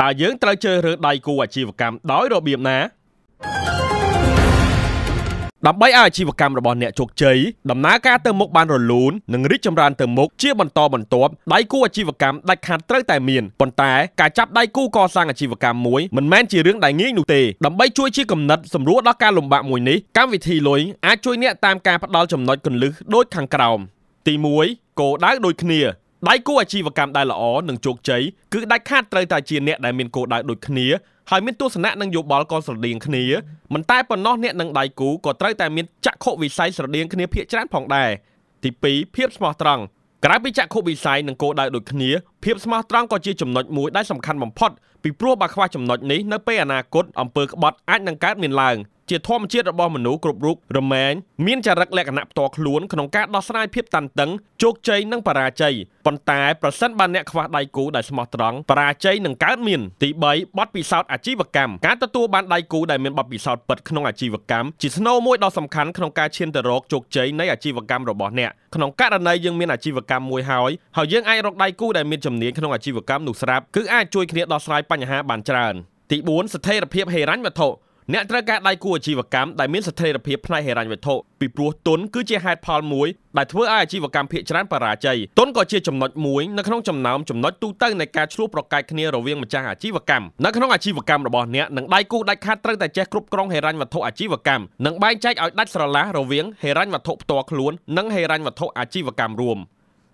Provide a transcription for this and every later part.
តើយើងត្រូវជ្រើសរើសដៃគូអាជីវកម្មដោយរបៀបណាដើម្បីឲ្យអាជីវកម្មរបស់អ្នកជោគជ័យដំណើរការទៅមុខបានរលូននិងរីកចម្រើនទៅមុខជាបន្តបន្ទាប់ដៃគូអាជីវកម្មដាច់ខាតត្រូវតែមានប៉ុន្តែការចាប់ដៃគូកសាងអាជីវកម្មមួយមិនមែនជារឿងដែលងាយនោះទេដើម្បីជួយជាកំណត់សម្រួលដល់ការលំបាកមួយនេះកម្មវិធីលុយអាចជួយអ្នកតាមការផ្ដល់ចំណុចគន្លឹះដូចខាងក្រោមទី1គោលដៅដូចគ្នាដៃគូអាជីវកម្មដែលល្អនិងជោគជ័យគឺដាច់ខាតត្រូវតែជាអ្នកដែលមានគោលដៅដូចគ្នាហើយមានទស្សនៈនិងយោបល់ក៏ស្រដៀងគ្នាមិនតែប៉ុណ្ណោះអ្នកនិងដៃគូក៏ត្រូវតែមានចក្ខុវិស័យស្រដៀងគ្នាភាគច្រើនផងដែរទី2ភាពស្មោះត្រង់ក្រៅពីចក្ខុវិស័យនិងគោលដៅដូចគ្នាភាពស្មោះត្រង់ក៏ជាចំណុចមួយដែលសំខាន់បំផុតពីព្រោះបើខ្វះចំណុចនេះនៅពេលអនាគតអំពើក្បត់អាចនឹងកើតមានឡើងជាធម្មជាតិរបស់មនុស្សគ្រប់រូបរមែងមានចរិតលក្ខណៈផ្ទាល់ខ្លួនក្នុងការដោះស្រាយភាពតានតឹងជោគជ័យនិងបរាជ័យប៉ុន្តែប្រសិនបើអ្នកខ្វះដៃគូដែលស្មោះត្រង់បរាជ័យនឹងកើតមានទី3បទពិសោធន៍អាជីវកម្មការទទួលបានដៃគូដែលមានបទពិសោធន៍ពិតក្នុងអាជីវកម្មជាស្នូលមួយដ៏សំខាន់ក្នុងការឈានទៅរកជោគជ័យនៃអាជីវកម្មរបស់អ្នកក្នុងករណីយើងមានអាជីវកម្មមួយហើយហើយយើងអាចរកដៃគូដែលមានជំនាញក្នុងអាជីវកម្មនោះស្រាប់គឺអាចជួយគ្នាដោះស្រាយបញ្ហាបានច្រើនទី4ស្ថិរភាពហិរញ្ញវត្ថុអ្នកត្រូវការដៃគូអាជីវកម្មដែលមានស្ថិរភាពផ្នែកហិរញ្ញវត្ថុពីព្រោះទុនគឺជាហេតុផលមួយដែលធ្វើឲ្យអាជីវកម្មភាគច្រើនបរាជ័យទុនក៏ជាចំណុចមួយនៅក្នុងចំណោមចំណុចទូទៅនៃការឆ្លោះប្រកែកគ្នារវាងម្ចាស់អាជីវកម្មនៅក្នុងអាជីវកម្មរបស់អ្នកនិងដៃគូដាច់ខាតត្រូវតែចេះគ្រប់គ្រងហិរញ្ញវត្ថុអាជីវកម្មនិងបែងចែកឲ្យដាច់ស្រឡះរវាងហិរញ្ញវត្ថុផ្ទាល់ខ្លួននិងហិរញ្ញវត្ថុអាជីវកម្មរួម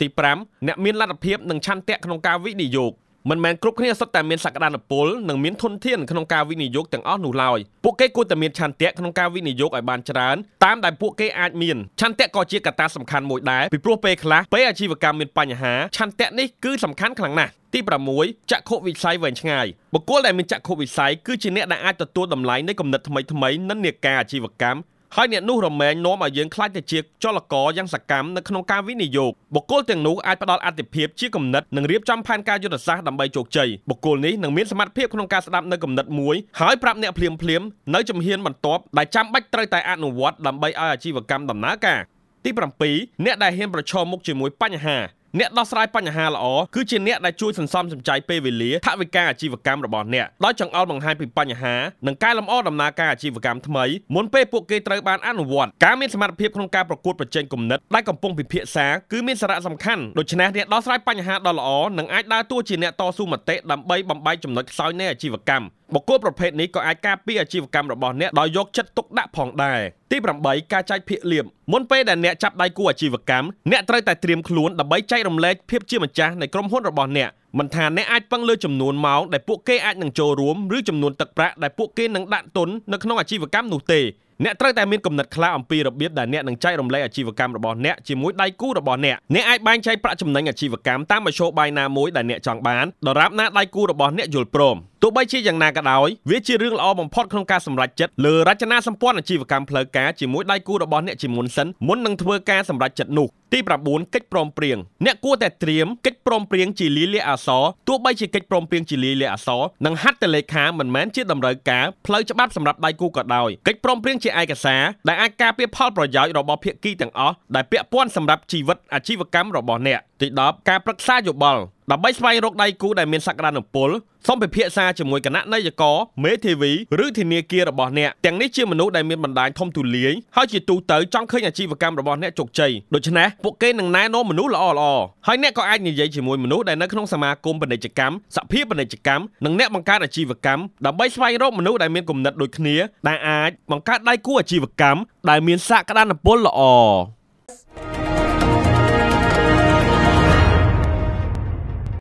ទី5អ្នកមានលទ្ធភាពនិងឆន្ទៈក្នុងការវិនិយោគមិនមែនគ្រប់គ្នាសុទ្ធតែមានសក្តានុពលនិងមានធនធានក្នុងការវិនិយោគទាំងអស់នោះឡើយពួកគេគួរតែមានឆន្ទៈក្នុងការវិនិយោគឲ្យបានច្រើនតាមដែលពួកគេអាចមានឆន្ទៈក៏ជាកត្តាសំខាន់មួយដែរពីព្រោះពេលខ្លះពេលអាជីវកម្មមានបញ្ហាឆន្ទៈនេះគឺសំខាន់ខ្លាំងណាស់ទី6ចក្ខុវិស័យវែងឆ្ងាយបុគ្គលដែលមានចក្ខុវិស័យគឺជាអ្នកដែលអាចទទួលតម្លៃនៃគំនិតថ្មីៗនិន្នាការអាជីវកម្មហើយអ្នកនោះរមែងនាំឲ្យយើងខ្លាចទៅជាចលករយ៉ាងសកម្មនៅក្នុងការវិនិយោគបុគ្គលទាំងនោះអាចផ្ដល់អតិភិបជាគំនិតនិងរៀបចំផែនការយុទ្ធសាស្ត្រដើម្បីជោគជ័យបុគ្គលនេះនឹងមានសមត្ថភាពក្នុងការស្ដាប់នៅគំនិតមួយហើយប្រាប់អ្នកភ្លាមភ្លាមនៅជំហានបន្ទាប់ដែលចាំបាច់ត្រូវតែអនុវត្តដើម្បីឲ្យអាជីវកម្មដំណើរការទី7អ្នកដែលហ៊ានប្រឈមមុខជាមួយបញ្ហាអ្នកដោះស្រាយបញ្ហាល្អគឺជាអ្នកដែលជួយសន្សំសំចៃពេលវេលាថវិកាអាជីវកម្មរបស់អ្នកដោយចង្អុលបង្ហាញពីបញ្ហានិងការលម្អដំណើរការអាជីវកម្មថ្មីមុនពេលពួកគេត្រូវបានអនុវត្តការមានសមត្ថភាពក្នុងការប្រកួតប្រជែងគំនិតដែលកំពុងពិភាក្សាគឺមានសារៈសំខាន់ដូច្នេះអ្នកដោះស្រាយបញ្ហាដ៏ល្អនឹងអាចដើរតួជាអ្នកតស៊ូមតិដើម្បីបំបែកចំណុចខ្សោយនៃអាជីវកម្មបុគ្គលប្រភេទនេះក៏អាចការពារអាជីវកម្មរបស់អ្នកដោយយកចិត្តទុកដាក់ផងដែរទី8ការចែកភាគលៀបមុនពេលដែលអ្នកចាប់ដៃគូអាជីវកម្មអ្នកត្រូវតែត្រៀមខ្លួនដើម្បីចែករំលែកភាពជាម្ចាស់នៃក្រុមហ៊ុនរបស់អ្នកមិនថាអ្នកអាចពឹងលើចំនួនម៉ោងដែលពួកគេអាចនឹងចូលរួមឬចំនួនទឹកប្រាក់ដែលពួកគេនឹងដាក់ទុននៅក្នុងអាជីវកម្មនោះទេអ្នកត្រូវតែមានគំនិតខ្លះអំពីរបៀបដែលអ្នកនឹងចែករំលែកអាជីវកម្មរបស់អ្នកជាមួយដៃគូរបស់អ្នកអ្នកអាចបែងចែកប្រាក់ចំណេញអាជីវកម្មតាមមធ្យោបាយណាមួយដែលអ្នកចង់បានដរាបណាដៃគូរបស់អ្នកយល់ព្រមទោះបីជាយ៉ាងណាក៏ដោយវាជារឿងល្អបំផុតក្នុងការសម្រេចចិត្តលើរចនាសម្ព័ន្ធអាជីវកម្មផ្លូវការជាមួយដៃគូរបស់អ្នកជាមុនសិនមុននឹងធ្វើការសម្រេចចិត្តនោះទី9កិច្ចព្រមព្រៀងអ្នកគួរតែត្រៀមកិច្ចព្រមព្រៀងជាលាយលក្ខណ៍អក្សរទោះបីជាកិច្ចព្រមព្រៀងជាលាយលក្ខណ៍អក្សរនិងហត្ថលេខាមិនមែនជាតម្រូវការផ្លូវច្បាប់សម្រាប់ដៃគូក៏ដោយកិច្ចព្រមព្រៀងជាឯកសារដែលអាចការពារផលប្រយោជន៍របស់ភាគីទាំងអស់ដែលពាក់ព័ន្ធសម្រាប់ជីវិតអាជីវកម្មរបស់អ្នកទី10ការប្រឹក្សាយោបល់ដើម្បីស្វែងរកដៃគូដែលមានសក្តានុពលសូមពិភាក្សាជាមួយគណៈនាយកមេធាវីឬធានាគាររបស់អ្នកទាំងនេះជាមនុស្សដែលមានបណ្ដាញធំទូលាយហើយជាទូទៅចង់ឃើញអាជីវកម្មរបស់អ្នកជោគជ័យដូច្នេះពួកគេនឹងណែនាំមនុស្សល្អល្អហើយអ្នកក៏អាចនិយាយជាមួយមនុស្សដែលនៅក្នុងសមាគមពាណិជ្ជកម្មសភាពាណិជ្ជកម្មនិងអ្នកបង្កើតអាជីវកម្មដើម្បីស្វែងរកមនុស្សដែលមានគំនិតដូចគ្នាដែលអាចបង្កើតដៃគូអាជីវកម្មដែលមានសក្តានុពលល្អ